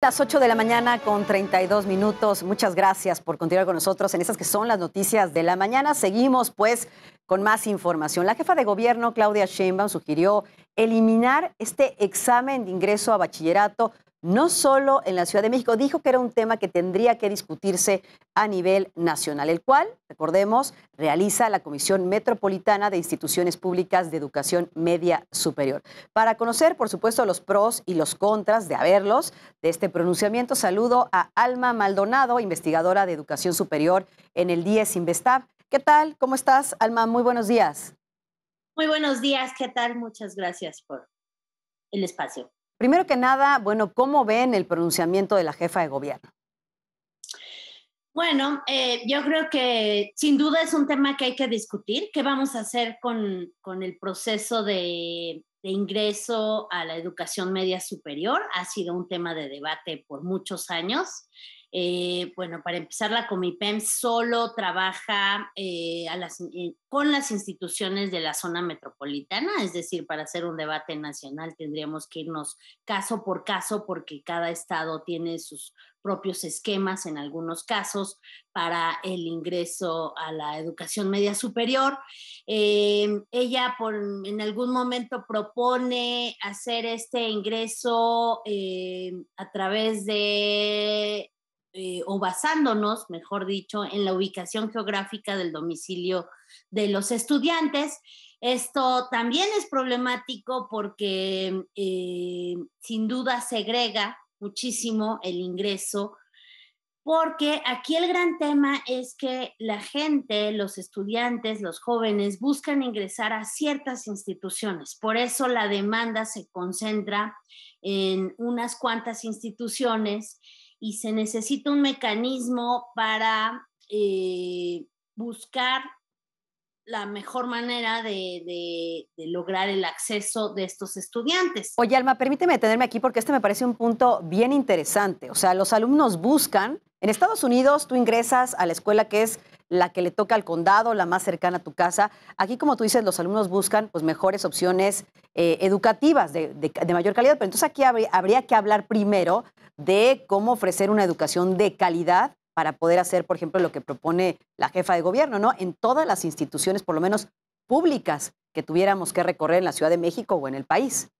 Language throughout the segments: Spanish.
Las 8 de la mañana con 32 minutos. Muchas gracias por continuar con nosotros en estas que son las noticias de la mañana. Seguimos pues con más información. La jefa de gobierno, Claudia Sheinbaum, sugirió eliminar este examen de ingreso a bachillerato no solo en la Ciudad de México, dijo que era un tema que tendría que discutirse a nivel nacional, el cual, recordemos, realiza la Comisión Metropolitana de Instituciones Públicas de Educación Media Superior. Para conocer, por supuesto, los pros y los contras de haberlos, de este pronunciamiento, saludo a Alma Maldonado, investigadora de Educación Superior en el 10 Investab. ¿Qué tal? ¿Cómo estás, Alma? Muy buenos días. Muy buenos días, ¿qué tal? Muchas gracias por el espacio. Primero que nada, bueno, ¿cómo ven el pronunciamiento de la jefa de gobierno? Bueno, eh, yo creo que sin duda es un tema que hay que discutir. ¿Qué vamos a hacer con, el proceso de, ingreso a la educación media superior? Ha sido un tema de debate por muchos años. Eh, bueno, para empezar, la Comipem solo trabaja eh, eh, con las instituciones de la zona metropolitana, es decir, para hacer un debate nacional tendríamos que irnos caso por caso porque cada estado tiene sus propios esquemas en algunos casos para el ingreso a la educación media superior. ella en algún momento propone hacer este ingreso a través de eh, o basándonos, mejor dicho, en la ubicación geográfica del domicilio de los estudiantes. Esto también es problemático porque eh, sin duda segrega muchísimo el ingreso, porque aquí el gran tema es que la gente, los estudiantes, los jóvenes buscan ingresar a ciertas instituciones. Por eso la demanda se concentra en unas cuantas instituciones y se necesita un mecanismo para eh, buscar la mejor manera de, lograr el acceso de estos estudiantes. Oye, Alma, permíteme detenerme aquí porque este me parece un punto bien interesante. O sea, los alumnos buscan, en Estados Unidos tú ingresas a la escuela que es la que le toca al condado, la más cercana a tu casa. Aquí, como tú dices, los alumnos buscan pues, mejores opciones eh, educativas de, mayor calidad, pero entonces aquí habría, que hablar primero de cómo ofrecer una educación de calidad para poder hacer, por ejemplo, lo que propone la jefa de gobierno, ¿no? En todas las instituciones, por lo menos públicas, que tuviéramos que recorrer en la Ciudad de México o en el país.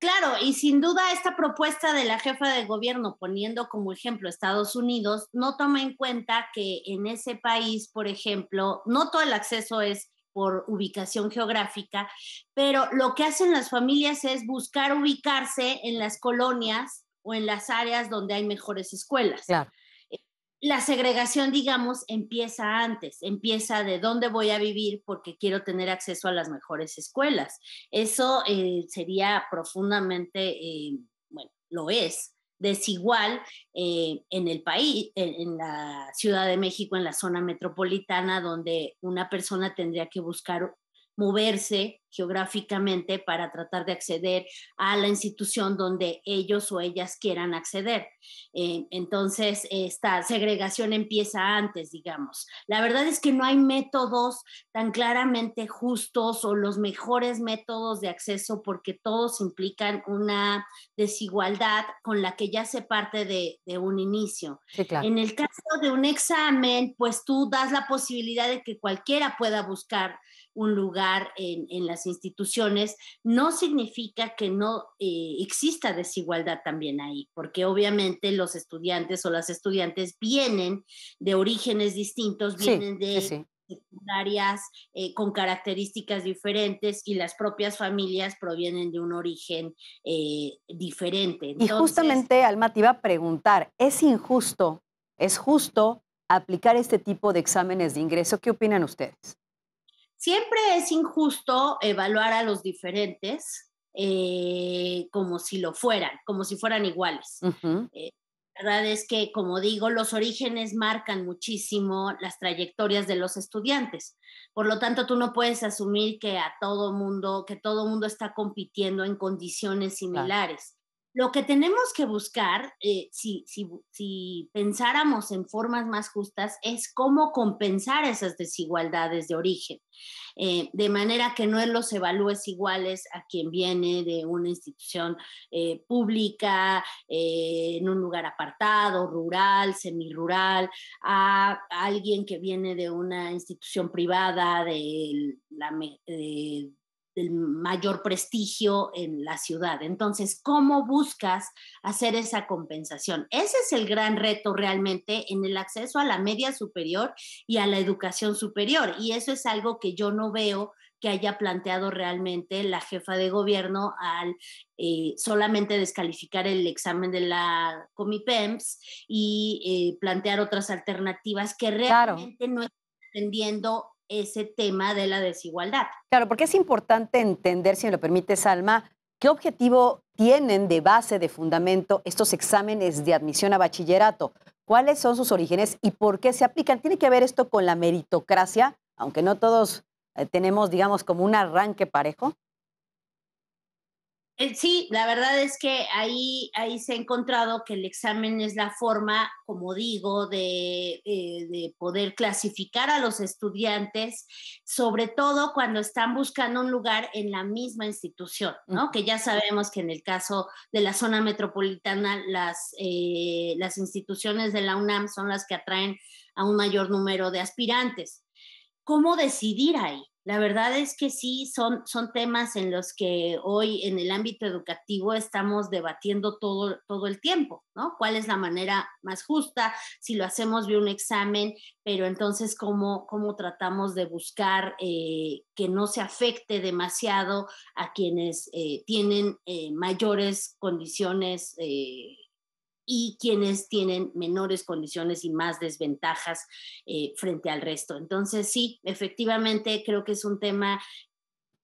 Claro, y sin duda esta propuesta de la jefa de gobierno poniendo como ejemplo Estados Unidos no toma en cuenta que en ese país, por ejemplo, no todo el acceso es por ubicación geográfica, pero lo que hacen las familias es buscar ubicarse en las colonias o en las áreas donde hay mejores escuelas. Eh, la segregación, digamos, empieza antes, empieza de dónde voy a vivir porque quiero tener acceso a las mejores escuelas. Eso eh, sería profundamente, eh, bueno, lo es, desigual en el país, en, la Ciudad de México, en la zona metropolitana, donde una persona tendría que buscar moverse geográficamente para tratar de acceder a la institución donde ellos o ellas quieran acceder. Eh, entonces, esta segregación empieza antes, digamos. La verdad es que no hay métodos tan claramente justos o los mejores métodos de acceso porque todos implican una desigualdad con la que ya se parte de, un inicio. En el caso de un examen, pues tú das la posibilidad de que cualquiera pueda buscar un lugar en, la instituciones, no significa que no eh, exista desigualdad también ahí, porque obviamente los estudiantes o las estudiantes vienen de orígenes distintos, vienen de... áreas secundarias eh, con características diferentes y las propias familias provienen de un origen eh, diferente. y justamente, Alma, te iba a preguntar, ¿es injusto, es justo aplicar este tipo de exámenes de ingreso? ¿Qué opinan ustedes? Siempre es injusto evaluar a los diferentes eh, como si lo fueran, como si fueran iguales. Eh, la verdad es que, como digo, los orígenes marcan muchísimo las trayectorias de los estudiantes. Por lo tanto, tú no puedes asumir que a todo mundo, que todo mundo está compitiendo en condiciones similares. Lo que tenemos que buscar, eh, si, pensáramos en formas más justas, es cómo compensar esas desigualdades de origen, eh, de manera que no los evalúes iguales a quien viene de una institución eh, pública, en un lugar apartado, rural, semirural, a alguien que viene de una institución privada, de la... De, mayor prestigio en la ciudad. Entonces, ¿cómo buscas hacer esa compensación? Ese es el gran reto realmente en el acceso a la media superior y a la educación superior. Y eso es algo que yo no veo que haya planteado realmente la jefa de gobierno al eh, solamente descalificar el examen de la Comipems y eh, plantear otras alternativas que realmente no no entendiendo ese tema de la desigualdad. Claro, porque es importante entender, si me lo permite Salma, qué objetivo tienen de base, de fundamento, estos exámenes de admisión a bachillerato. ¿Cuáles son sus orígenes y por qué se aplican? ¿Tiene que ver esto con la meritocracia, aunque no todos eh, tenemos, digamos, como un arranque parejo? Eh, sí, la verdad es que ahí, ahí se ha encontrado que el examen es la forma, como digo, de, eh, poder clasificar a los estudiantes, sobre todo cuando están buscando un lugar en la misma institución, ¿no? Que ya sabemos que en el caso de la zona metropolitana, las, eh, las instituciones de la UNAM son las que atraen a un mayor número de aspirantes. ¿Cómo decidir ahí? La verdad es que sí, son, son temas en los que hoy en el ámbito educativo estamos debatiendo todo, todo el tiempo, ¿no? ¿Cuál es la manera más justa? Si lo hacemos de un examen, pero entonces cómo, cómo tratamos de buscar eh, que no se afecte demasiado a quienes eh, tienen eh, mayores condiciones y quienes tienen menores condiciones y más desventajas eh, frente al resto. Entonces, sí, efectivamente creo que es un tema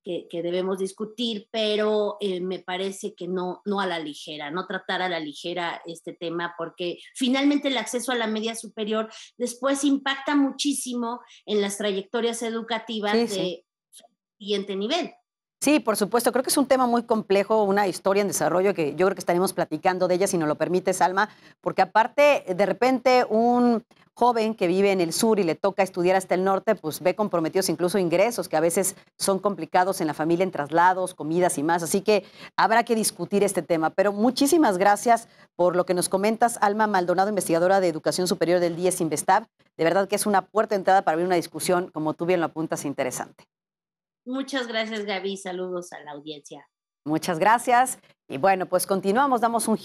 que, debemos discutir, pero eh, me parece que no, no a la ligera, no tratar a la ligera este tema, porque finalmente el acceso a la media superior después impacta muchísimo en las trayectorias educativas de siguiente nivel. Sí, por supuesto. Creo que es un tema muy complejo, una historia en desarrollo que yo creo que estaremos platicando de ella, si nos lo permite, Alma. porque aparte, de repente, un joven que vive en el sur y le toca estudiar hasta el norte, pues ve comprometidos incluso ingresos que a veces son complicados en la familia, en traslados, comidas y más. Así que habrá que discutir este tema. Pero muchísimas gracias por lo que nos comentas, Alma Maldonado, investigadora de Educación Superior del 10 Investab. De verdad que es una puerta de entrada para abrir una discusión, como tú bien lo apuntas, interesante. Muchas gracias, Gaby. Saludos a la audiencia. Muchas gracias. Y bueno, pues continuamos, damos un giro.